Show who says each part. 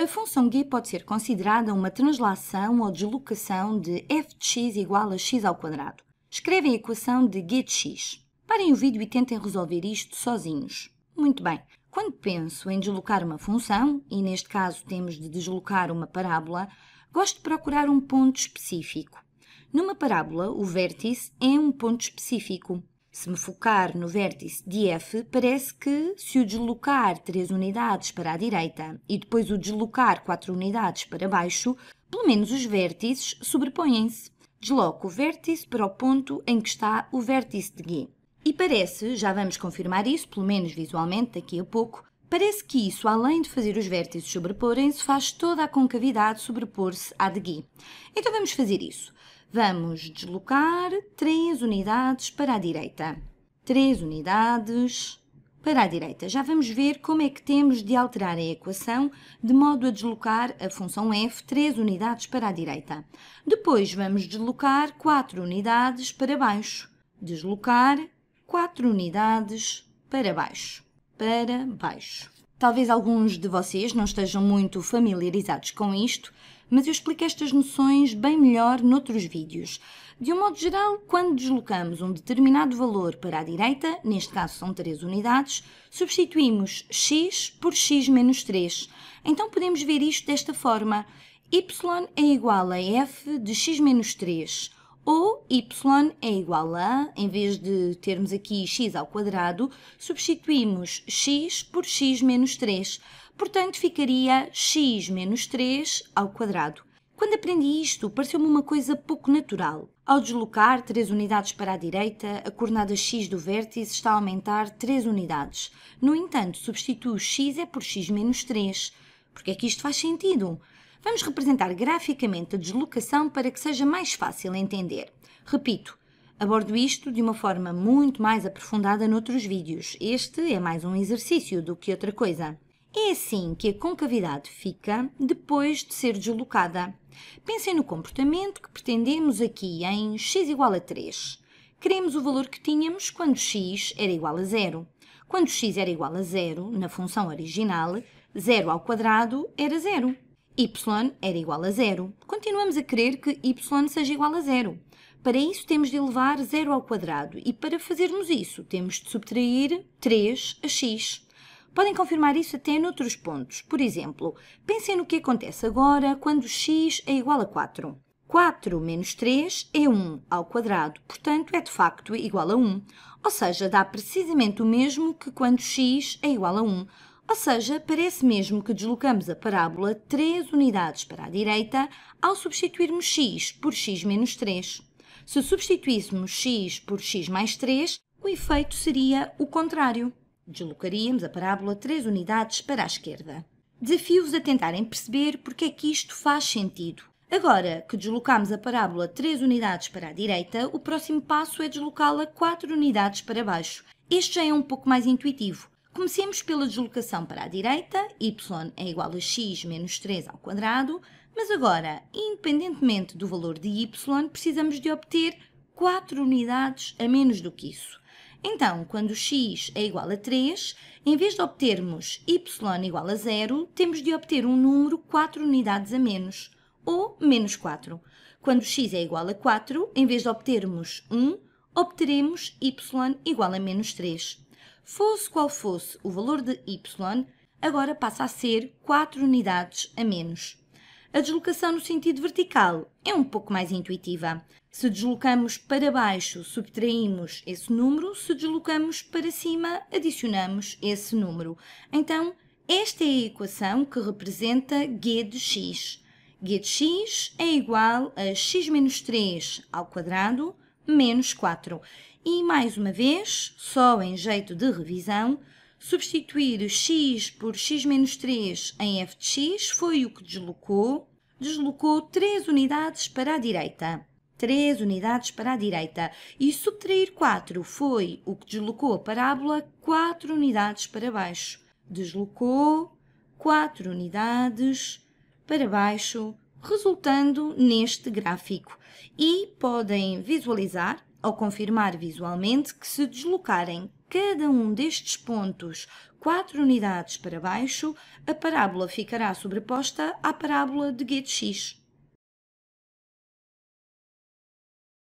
Speaker 1: A função g pode ser considerada uma translação ou deslocação de f de x igual a x ao quadrado. Escrevem a equação de g de x. Parem o vídeo e tentem resolver isto sozinhos. Muito bem. Quando penso em deslocar uma função, e neste caso temos de deslocar uma parábola, gosto de procurar um ponto específico. Numa parábola, o vértice é um ponto específico. Se me focar no vértice de F, parece que se o deslocar 3 unidades para a direita e depois o deslocar 4 unidades para baixo, pelo menos os vértices sobrepõem-se. Desloco o vértice para o ponto em que está o vértice de G. E parece, já vamos confirmar isso, pelo menos visualmente daqui a pouco, Parece que isso, além de fazer os vértices sobreporem-se, faz toda a concavidade sobrepor-se à de Gui. Então vamos fazer isso. Vamos deslocar 3 unidades para a direita. 3 unidades para a direita. Já vamos ver como é que temos de alterar a equação de modo a deslocar a função f 3 unidades para a direita. Depois vamos deslocar 4 unidades para baixo. Deslocar 4 unidades para baixo para baixo. Talvez alguns de vocês não estejam muito familiarizados com isto, mas eu explico estas noções bem melhor noutros vídeos. De um modo geral, quando deslocamos um determinado valor para a direita, neste caso são 3 unidades, substituímos x por x menos 3. Então podemos ver isto desta forma. y é igual a f de x menos 3, ou y é igual a, em vez de termos aqui x ao quadrado, substituímos x por x menos 3. Portanto, ficaria x menos 3 ao quadrado. Quando aprendi isto, pareceu-me uma coisa pouco natural. Ao deslocar 3 unidades para a direita, a coordenada x do vértice está a aumentar 3 unidades. No entanto, substituo x é por x menos 3. Porque é que isto faz sentido? Vamos representar graficamente a deslocação para que seja mais fácil entender. Repito, abordo isto de uma forma muito mais aprofundada noutros vídeos. Este é mais um exercício do que outra coisa. É assim que a concavidade fica depois de ser deslocada. Pensem no comportamento que pretendemos aqui em x igual a 3. Queremos o valor que tínhamos quando x era igual a zero. Quando x era igual a zero, na função original, zero ao quadrado era zero y era igual a zero. Continuamos a querer que y seja igual a zero. Para isso temos de elevar zero ao quadrado e para fazermos isso temos de subtrair 3 a x. Podem confirmar isso até noutros pontos. Por exemplo, pensem no que acontece agora quando x é igual a 4. 4 menos 3 é 1 ao quadrado, portanto é de facto igual a 1. Ou seja, dá precisamente o mesmo que quando x é igual a 1. Ou seja, parece mesmo que deslocamos a parábola 3 unidades para a direita ao substituirmos x por x menos 3. Se substituíssemos x por x mais 3, o efeito seria o contrário. Deslocaríamos a parábola 3 unidades para a esquerda. Desafio-vos a tentarem perceber porque é que isto faz sentido. Agora que deslocamos a parábola 3 unidades para a direita, o próximo passo é deslocá-la 4 unidades para baixo. Este já é um pouco mais intuitivo. Comecemos pela deslocação para a direita, y é igual a x menos 3 ao quadrado, mas agora, independentemente do valor de y, precisamos de obter 4 unidades a menos do que isso. Então, quando x é igual a 3, em vez de obtermos y igual a 0, temos de obter um número 4 unidades a menos, ou menos 4. Quando x é igual a 4, em vez de obtermos 1, obteremos y igual a menos 3. Fosse qual fosse o valor de y, agora passa a ser 4 unidades a menos. A deslocação no sentido vertical é um pouco mais intuitiva. Se deslocamos para baixo, subtraímos esse número, se deslocamos para cima, adicionamos esse número. Então, esta é a equação que representa g de x. g de x é igual a x menos 3 ao quadrado menos 4 e, mais uma vez, só em jeito de revisão, substituir x por x menos 3 em f de x foi o que deslocou, deslocou 3 unidades para a direita. 3 unidades para a direita. E subtrair 4 foi o que deslocou a parábola 4 unidades para baixo. Deslocou 4 unidades para baixo, resultando neste gráfico. E podem visualizar ao confirmar visualmente que se deslocarem cada um destes pontos quatro unidades para baixo, a parábola ficará sobreposta à parábola de Guedes X.